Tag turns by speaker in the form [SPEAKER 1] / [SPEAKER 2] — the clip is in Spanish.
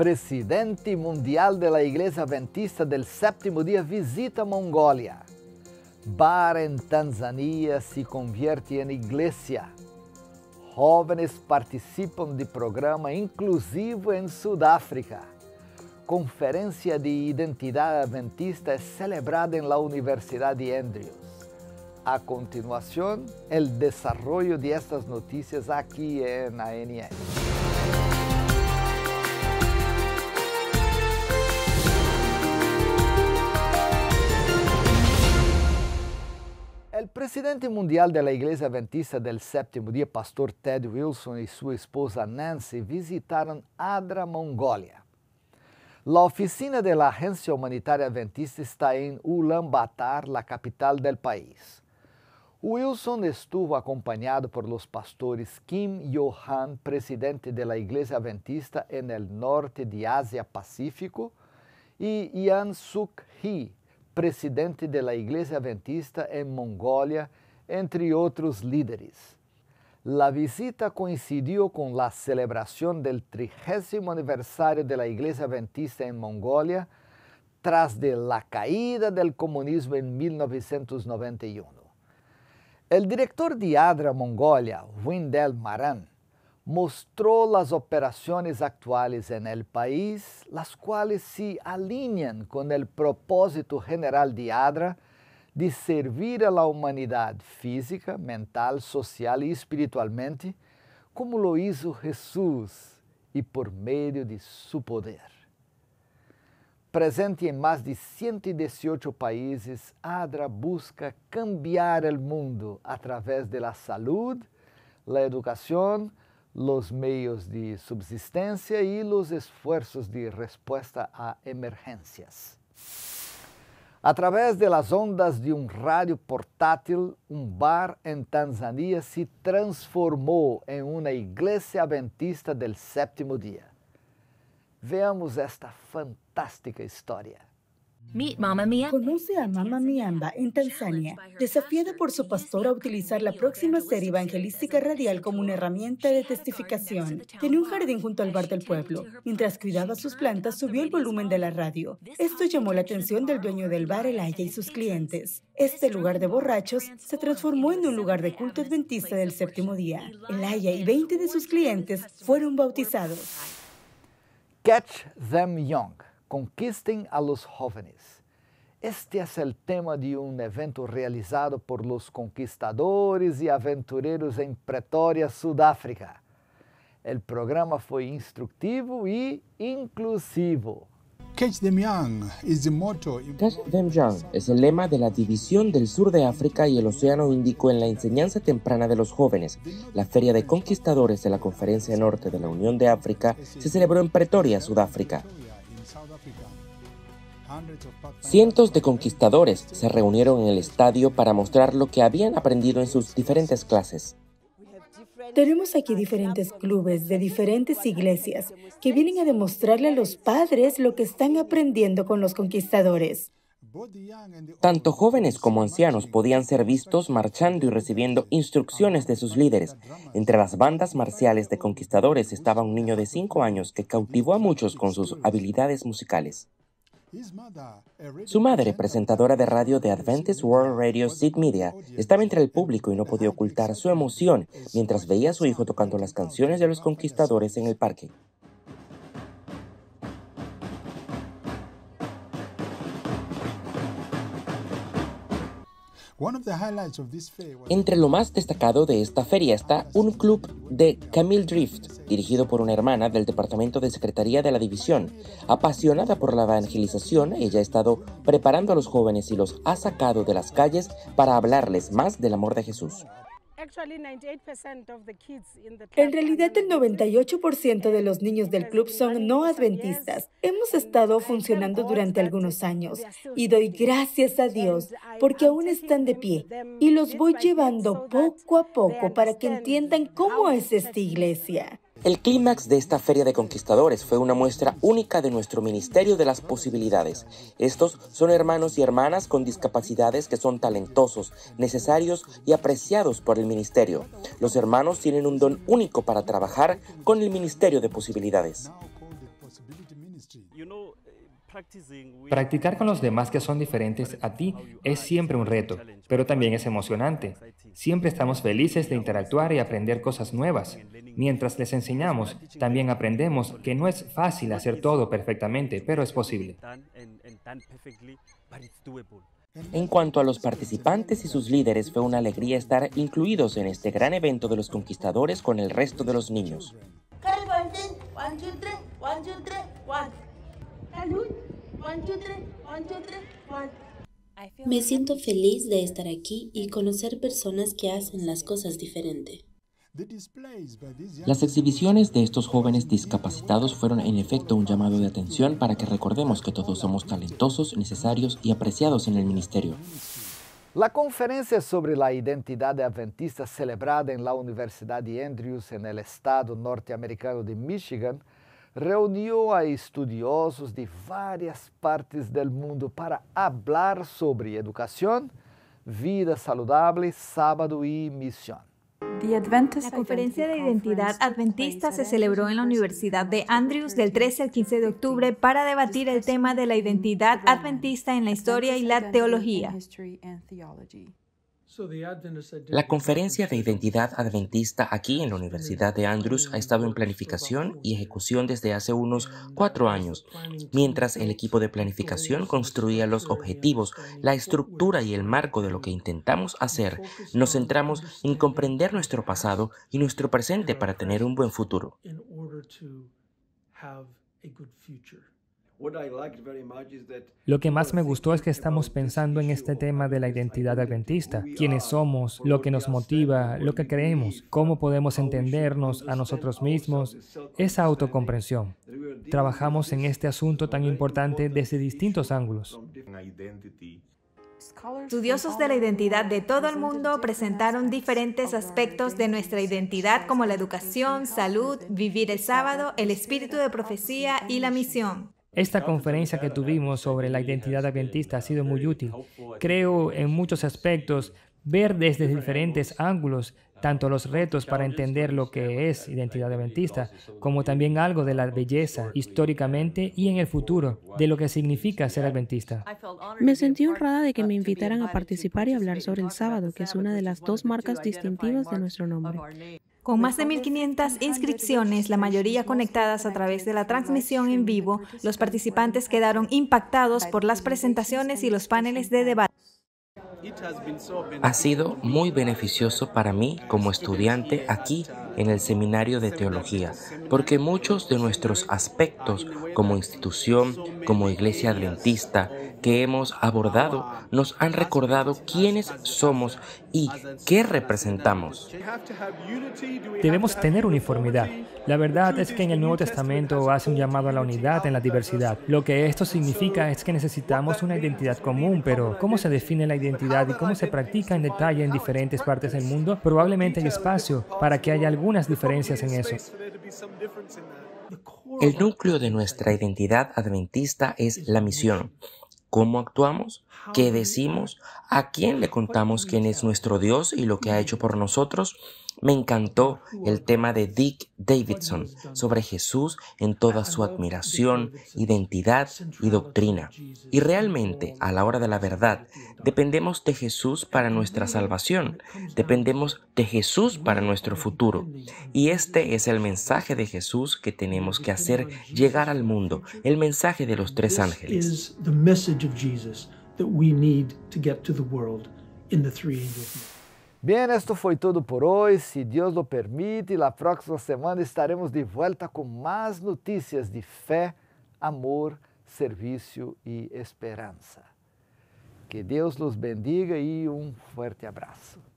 [SPEAKER 1] presidente mundial de la Iglesia Adventista del Séptimo Día, visita Mongolia. Bar en Tanzania se convierte en iglesia. Jóvenes participam de programa inclusivo em Sudáfrica. Conferência de Identidade Adventista é celebrada em la Universidade Andrews. A continuação, o desenvolvimento de estas notícias aqui na ANS. presidente mundial da Igreja Adventista do Sétimo Dia, pastor Ted Wilson, e sua esposa Nancy visitaram Adra, Mongólia. A oficina da Agência Humanitária Adventista está em Ulaanbaatar, a capital do país. Wilson estuvo acompanhado por los pastores Kim Yohan, presidente da Igreja Adventista en el norte de Ásia Pacífico, e Yan Suk Hee, presidente de la Iglesia Adventista en Mongolia, entre otros líderes. La visita coincidió con la celebración del trigésimo aniversario de la Iglesia Adventista en Mongolia tras de la caída del comunismo en 1991. El director de ADRA Mongolia, Wendell Maran, mostrou as operações atuais no el país, as quais se alinham com o propósito general de ADRA de servir a humanidade física, mental, social e espiritualmente, como lo hizo Jesus e por meio de seu poder. Presente em mais de 118 países, ADRA busca cambiar o mundo através da saúde, da educação los meios de subsistência e los esforços de resposta a emergências. Através das de las ondas de um rádio portátil, um bar em Tanzania se transformou em uma igreja adventista del sétimo dia. Veamos esta fantástica história.
[SPEAKER 2] Conoce a Mama Miamba en Tanzania, desafiada por su pastor a utilizar la próxima serie evangelística radial como una herramienta de testificación. Tiene un jardín junto al bar del pueblo. Mientras cuidaba sus plantas, subió el volumen de la radio. Esto llamó la atención del dueño del bar, Elaya, y sus clientes. Este lugar de borrachos se transformó en un lugar de culto adventista del séptimo
[SPEAKER 1] día. Elaya y 20 de sus clientes fueron bautizados. Catch them young. Conquisten a los jóvenes. Este es el tema de un evento realizado por los conquistadores y aventureros en Pretoria, Sudáfrica. El programa fue instructivo y inclusivo. Catch them
[SPEAKER 2] es el lema de la División del Sur de África y el Océano Índico en la enseñanza temprana de los jóvenes. La Feria de Conquistadores de la Conferencia Norte de la Unión de África se celebró en Pretoria, Sudáfrica. Cientos de conquistadores se reunieron en el estadio para mostrar lo que habían aprendido en sus diferentes clases. Tenemos aquí diferentes clubes de diferentes iglesias que vienen a demostrarle a los padres lo que están aprendiendo con los conquistadores. Tanto jóvenes como ancianos podían ser vistos marchando y recibiendo instrucciones de sus líderes. Entre las bandas marciales de conquistadores estaba un niño de 5 años que cautivó a muchos con sus habilidades musicales. Su madre, presentadora de radio de Adventist World Radio Seed Media, estaba entre el público y no podía ocultar su emoción mientras veía a su hijo tocando las canciones de los conquistadores en el parque. Entre lo más destacado de esta feria está un club de Camille Drift, dirigido por una hermana del Departamento de Secretaría de la División. Apasionada por la evangelización, ella ha estado preparando a los jóvenes y los ha sacado de las calles para hablarles más del amor de Jesús. En realidad el 98% de los niños del club son no adventistas. Hemos estado funcionando durante algunos años y doy gracias a Dios porque aún están de pie y los voy llevando poco a poco para que entiendan cómo es esta iglesia. El clímax de esta Feria de Conquistadores fue una muestra única de nuestro Ministerio de las Posibilidades. Estos son hermanos y hermanas con discapacidades que son talentosos, necesarios y apreciados por el Ministerio. Los hermanos tienen un don único para trabajar con el Ministerio de Posibilidades.
[SPEAKER 3] Practicar con los demás que son diferentes a ti es siempre un reto, pero también es emocionante. Siempre estamos felices de interactuar y aprender cosas nuevas. Mientras les enseñamos, también aprendemos que no es fácil hacer
[SPEAKER 2] todo perfectamente, pero es posible. En cuanto a los participantes y sus líderes, fue una alegría estar incluidos en este gran evento de los conquistadores con el resto de los niños. Me siento feliz de estar aquí y conocer personas que hacen las cosas diferente. Las exhibiciones de estos jóvenes discapacitados fueron en efecto un llamado de atención para que recordemos que todos somos talentosos, necesarios y apreciados en el ministerio.
[SPEAKER 1] La conferencia sobre la identidad adventista celebrada en la Universidad de Andrews en el estado norteamericano de Michigan reunió a estudiosos de varias partes del mundo para hablar sobre educación, vida saludable, sábado y misión. La
[SPEAKER 2] conferencia de identidad adventista se celebró en la Universidad de Andrews del 13 al 15 de octubre para debatir el tema de la identidad adventista en la historia y la teología. La conferencia de identidad adventista aquí en la Universidad de Andrews ha estado en planificación y ejecución desde hace unos cuatro años, mientras el equipo de planificación construía los objetivos, la estructura y el marco de lo que intentamos hacer. Nos centramos en comprender nuestro pasado y nuestro presente para tener un buen futuro.
[SPEAKER 3] Lo que más me gustó es que estamos pensando en este tema de la identidad adventista, quiénes somos, lo que nos motiva, lo que creemos, cómo podemos entendernos a nosotros mismos, esa autocomprensión. Trabajamos en este asunto tan importante desde distintos ángulos.
[SPEAKER 2] Estudiosos de la identidad de todo el mundo presentaron diferentes aspectos de nuestra identidad como la educación, salud, vivir el sábado, el espíritu de profecía y la misión.
[SPEAKER 3] Esta conferencia que tuvimos sobre la identidad adventista ha sido muy útil. Creo en muchos aspectos ver desde diferentes ángulos tanto los retos para entender lo que es identidad adventista, como también algo de la belleza históricamente y en el futuro de lo que significa ser adventista.
[SPEAKER 2] Me sentí honrada de que me invitaran a participar y hablar sobre el sábado, que es una de las dos marcas distintivas de nuestro nombre. Con más de 1.500 inscripciones, la mayoría conectadas a través de la transmisión en vivo, los participantes quedaron impactados por las presentaciones y los paneles de debate. Ha sido muy beneficioso para mí como estudiante aquí en el seminario de teología, porque muchos de nuestros aspectos como institución, como iglesia adventista, que hemos abordado nos han recordado quiénes somos y qué representamos.
[SPEAKER 3] Debemos tener uniformidad. La verdad es que en el Nuevo Testamento hace un llamado a la unidad en la diversidad. Lo que esto significa es que necesitamos una identidad común, pero ¿cómo se define la identidad y cómo se practica en detalle en diferentes partes del mundo? Probablemente hay espacio para que haya algún algunas diferencias en eso.
[SPEAKER 2] El núcleo de nuestra identidad adventista es la misión. ¿Cómo actuamos? ¿Qué decimos? ¿A quién le contamos quién es nuestro Dios y lo que ha hecho por nosotros? Me encantó el tema de Dick Davidson sobre Jesús en toda su admiración, identidad y doctrina. Y realmente, a la hora de la verdad, dependemos de Jesús para nuestra salvación, dependemos de Jesús para nuestro futuro. Y este es el mensaje de Jesús que tenemos que hacer llegar al mundo, el mensaje de los tres
[SPEAKER 3] ángeles.
[SPEAKER 1] Bem, isto foi tudo por hoje, se Deus lo permite, la próxima semana estaremos de volta com mais notícias de fé, amor, serviço e esperança. Que Deus los bendiga e um forte abraço.